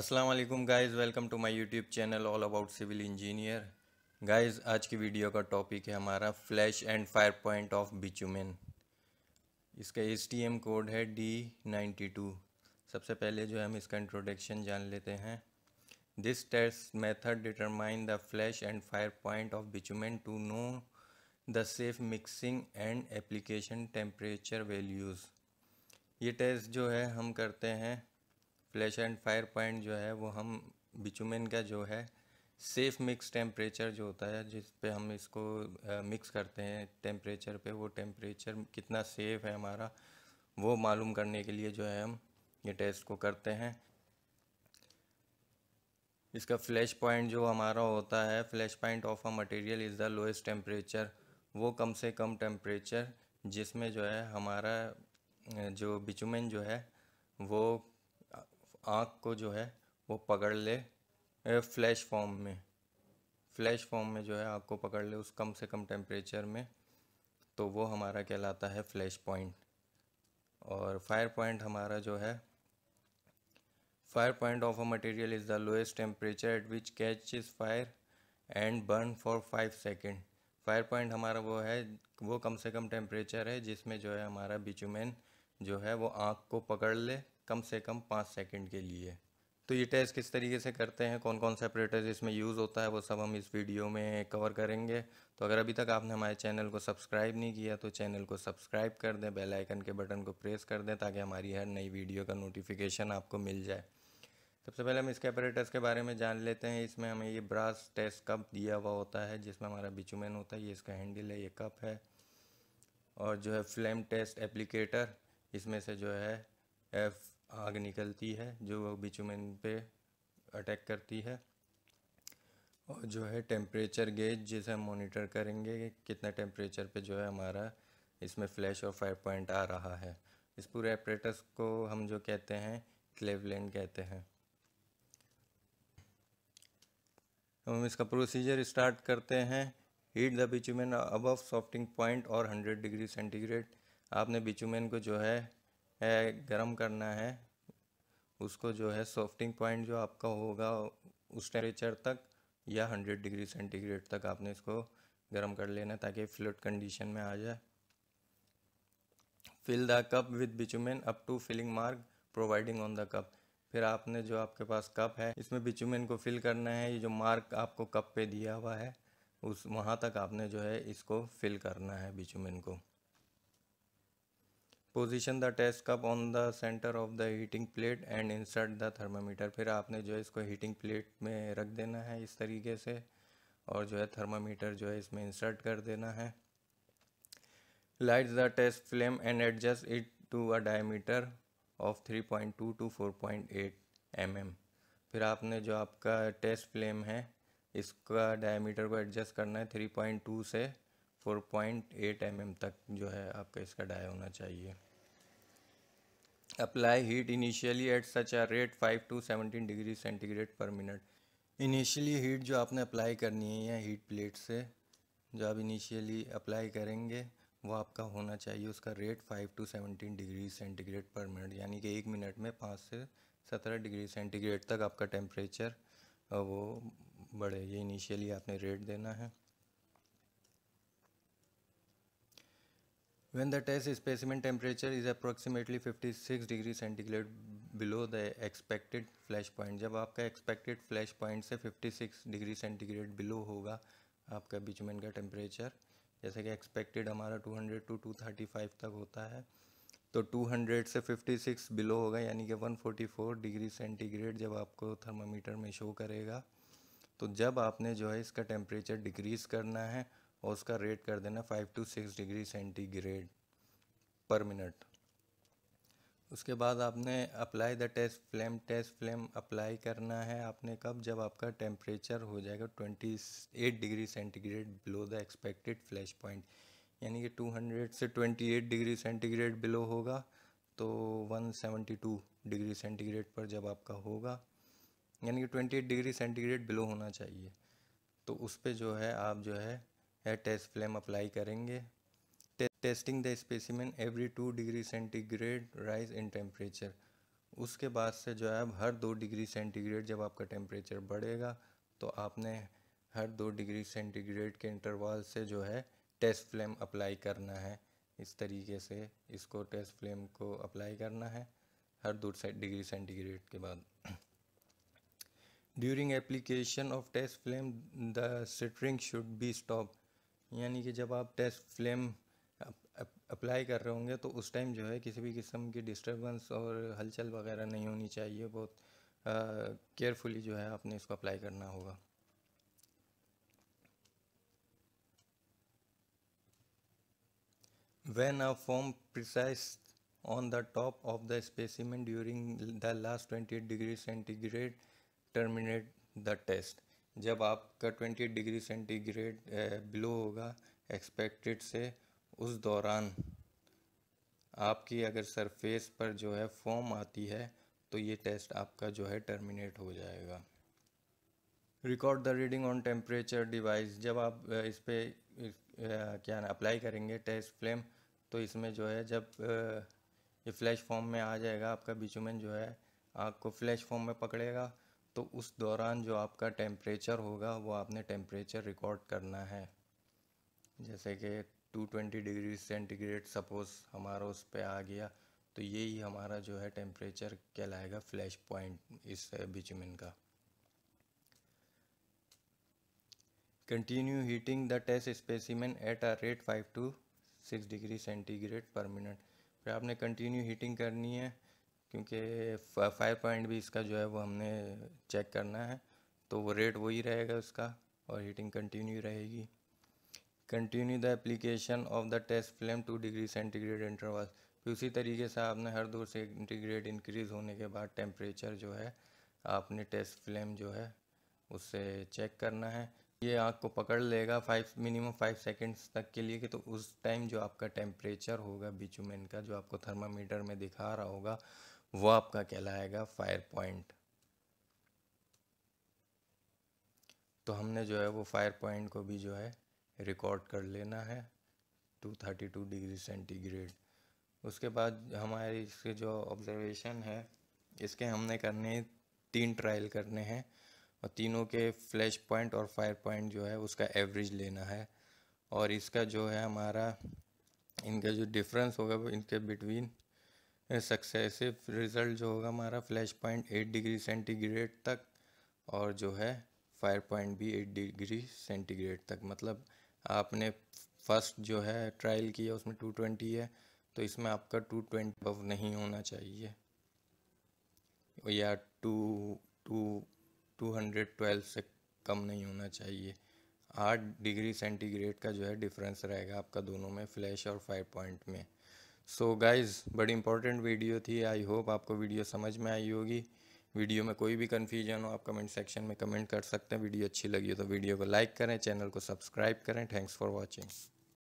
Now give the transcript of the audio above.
अस्सलाम वालेकुम guys welcome to my YouTube channel all about civil engineer guys आज की वीडियो का टॉपिक है हमारा flash and fire point of bitumen इसका एस कोड है डी नाइन्टी टू सबसे पहले जो है हम इसका इंट्रोडक्शन जान लेते हैं this test method determine the flash and fire point of bitumen to know the safe mixing and application temperature values ये टेस्ट जो है हम करते हैं फ्लैश एंड फायर पॉइंट जो है वो हम बिचुमेन का जो है सेफ़ मिक्स टेम्परेचर जो होता है जिस पे हम इसको मिक्स करते हैं टेम्परेचर पे वो टेम्परेचर कितना सेफ़ है हमारा वो मालूम करने के लिए जो है हम ये टेस्ट को करते हैं इसका फ्लैश पॉइंट जो हमारा होता है flash point of a material is the lowest temperature वो कम से कम टेम्परेचर जिसमें जो है हमारा जो बिचुमेन जो है वो आँख को जो है वो पकड़ ले फ्लैश फॉर्म में फ्लैश फॉर्म में जो है आँख को पकड़ ले उस कम से कम टेम्परेचर में तो वो हमारा कहलाता है फ्लैश पॉइंट और फायर पॉइंट हमारा जो है fire point of a material is the lowest temperature at which catch is fire and burn for five second fire point हमारा वो है वो कम से कम टेम्परेचर है जिसमें जो है हमारा बिचुमेन जो है वो आँख को पकड़ ले कम से कम पाँच सेकंड के लिए तो ये टेस्ट किस तरीके से करते हैं कौन कौन से ऑपरेटर इसमें यूज़ होता है वो सब हम इस वीडियो में कवर करेंगे तो अगर अभी तक आपने हमारे चैनल को सब्सक्राइब नहीं किया तो चैनल को सब्सक्राइब कर दें बेलाइकन के बटन को प्रेस कर दें ताकि हमारी हर नई वीडियो का नोटिफिकेशन आपको मिल जाए सबसे पहले हम इसके ऑपरेटर्स के बारे में जान लेते हैं इसमें हमें ये ब्रास टेस्ट कप दिया हुआ होता है जिसमें हमारा बिचुमेन होता है ये इसका हैंडल है ये कप है और जो है फ्लेम टेस्ट एप्लीकेटर इसमें से जो है एफ आग निकलती है जो बिचुमेन पे अटैक करती है और जो है टेम्परेचर गेज जिसे हम मॉनिटर करेंगे कि कितना टेम्परेचर पे जो है हमारा इसमें फ्लैश और फाइव पॉइंट आ रहा है इस पूरे एपरेटस को हम जो कहते हैं क्लेवलैंड कहते हैं तो हम इसका प्रोसीजर स्टार्ट करते हैं heat the bitumen above softening point और 100 डिग्री सेंटीग्रेड आपने बिचुमेन को जो है है गर्म करना है उसको जो है सॉफ्टिंग पॉइंट जो आपका होगा उस टेम्परेचर तक या हंड्रेड डिग्री सेंटीग्रेड तक आपने इसको गर्म कर लेना ताकि फ्लूड कंडीशन में आ जाए fill the cup with bitumen up to filling mark providing on the cup फिर आपने जो आपके पास कप है इसमें बिचुमेन को फिल करना है ये जो मार्क आपको कप पे दिया हुआ है उस वहाँ तक आपने जो है इसको फिल करना है बिचुमेन को position the test cup on the centre of the heating plate and insert the thermometer फिर आपने जो है इसको हीटिंग प्लेट में रख देना है इस तरीके से और जो है थर्मामीटर जो है इसमें इंसर्ट कर देना है light the test flame and adjust it to a diameter of three point two to four point eight M M फिर आपने जो आपका टेस्ट फ्लेम है इसका डायमीटर को एडजस्ट करना है थ्री पॉइंट टू से four point eight M M तक जो है आपका इसका डाई होना चाहिए apply heat initially at such a rate five to seventeen degree centigrade per minute initially heat जो आपने अप्लाई करनी है या हीट प्लेट से जो आप इनिशियली अप्लाई करेंगे वो आपका होना चाहिए उसका rate five to seventeen degree centigrade per minute यानी कि एक मिनट में पाँच से सत्रह डिग्री सेंटीग्रेड तक आपका टेम्परेचर वो बढ़े ये इनिशियली आपने रेट देना है When the test specimen temperature is approximately 56 degree centigrade below the expected flash point जब आपका एक्सपेक्टेड फ्लैश पॉइंट से 56 डिग्री सेंटीग्रेड बिलो होगा आपका बिचमैन का टेम्परेचर जैसे कि एक्सपेक्टेड हमारा 200 टू 235 तक होता है तो 200 से 56 बिलो होगा यानी कि 144 डिग्री सेंटीग्रेड जब आपको थर्मामीटर में शो करेगा तो जब आपने जो है इसका टेम्परेचर डिक्रीज़ करना है और उसका रेट कर देना five to six degree centigrade per minute उसके बाद आपने apply the test flame test flame apply करना है आपने कब जब आपका टेम्परेचर हो जाएगा twenty eight degree centigrade below the expected flash point यानी कि टू हंड्रेड से twenty eight degree centigrade below होगा तो one seventy two degree centigrade पर जब आपका होगा यानी कि twenty eight degree centigrade below होना चाहिए तो उस पर जो है आप जो है या टेस्ट फ्लेम अप्लाई करेंगे टे, testing the specimen every two degree centigrade rise in temperature उसके बाद से जो है अब हर दो डिग्री सेंटीग्रेड जब आपका टेम्परेचर बढ़ेगा तो आपने हर दो डिग्री सेंटीग्रेड के इंटरवाल से जो है टेस्ट फ्लेम अप्लाई करना है इस तरीके से इसको टेस्ट फ्लेम को अप्लाई करना है हर दो डिग्री सेंटीग्रेड के बाद during application of test flame the stirring should be stop यानी कि जब आप टेस्ट फ्लेम अप्लाई कर रहे होंगे तो उस टाइम जो है किसी भी किस्म की डिस्टरबेंस और हलचल वगैरह नहीं होनी चाहिए बहुत केयरफुली जो है आपने इसको अप्लाई करना होगा uh a foam on the top of the specimen during the last twenty eight degree centigrade terminate the test जब आपका ट्वेंटी डिग्री सेंटीग्रेड बिलो होगा एक्सपेक्टेड से उस दौरान आपकी अगर सरफेस पर जो है फॉर्म आती है तो ये टेस्ट आपका जो है टर्मिनेट हो जाएगा record the reading on temperature device जब आप इस पर क्या ना अप्लाई करेंगे टेस्ट फ्लेम तो इसमें जो है जब ये फ्लैश फॉर्म में आ जाएगा आपका बिचुमेन जो है आपको फ्लैश फॉर्म में पकड़ेगा तो उस दौरान जो आपका टेम्परेचर होगा वो आपने टेम्परेचर रिकॉर्ड करना है जैसे कि 220 डिग्री सेंटीग्रेड सपोज़ हमारा उस पर आ गया तो यही हमारा जो है टेम्परेचर कहलाएगा फ्लैश पॉइंट इस बिचमिन का continue heating the test specimen at a rate five to six degree centigrade per minute फिर आपने कंटिन्यू हीटिंग करनी है क्योंकि फायर पॉइंट भी इसका जो है वो हमने चेक करना है तो वो रेट वही रहेगा उसका और हीटिंग कंटिन्यू रहेगी continue the application of the test flame two degree centigrade interval फिर उसी तरीके से आपने हर दो सेंटीग्रेड इंक्रीज़ होने के बाद टेम्परेचर जो है आपने टेस्ट फ्लेम जो है उससे चेक करना है ये आँख को पकड़ लेगा फाइव मिनिमम फाइव सेकेंड्स तक के लिए कि तो उस टाइम जो आपका टेम्परेचर होगा बिचुमेन का जो आपको थर्मामीटर में दिखा रहा होगा वो आपका कहलाएगा फायर पॉइंट तो हमने जो है वो फायर पॉइंट को भी जो है रिकॉर्ड कर लेना है 232 डिग्री सेंटीग्रेड उसके बाद हमारे इसके जो ऑब्जर्वेशन है इसके हमने करने तीन ट्रायल करने हैं और तीनों के फ्लैश पॉइंट और फायर पॉइंट जो है उसका एवरेज लेना है और इसका जो है हमारा इनका जो डिफरेंस होगा वो इनके बिटवीन सक्सेसिव रिज़ल्ट जो होगा हमारा flash point eight degree centigrade तक और जो है फायर पॉइंट भी एट डिग्री सेंटीग्रेड तक मतलब आपने फर्स्ट जो है ट्रायल किया उसमें टू ट्वेंटी है तो इसमें आपका टू ट्वेंटी अब नहीं होना चाहिए या two two two hundred twelve से कम नहीं होना चाहिए आठ डिग्री सेंटीग्रेड का जो है डिफरेंस रहेगा आपका दोनों में फ्लैश और फाइव पॉइंट में सो so गाइज़ बड़ी इंपॉर्टेंट वीडियो थी आई होप आपको वीडियो समझ में आई होगी वीडियो में कोई भी कन्फ्यूजन हो आप कमेंट सेक्शन में कमेंट कर सकते हैं वीडियो अच्छी लगी हो तो वीडियो को लाइक करें चैनल को सब्सक्राइब करें थैंक्स फॉर वॉचिंग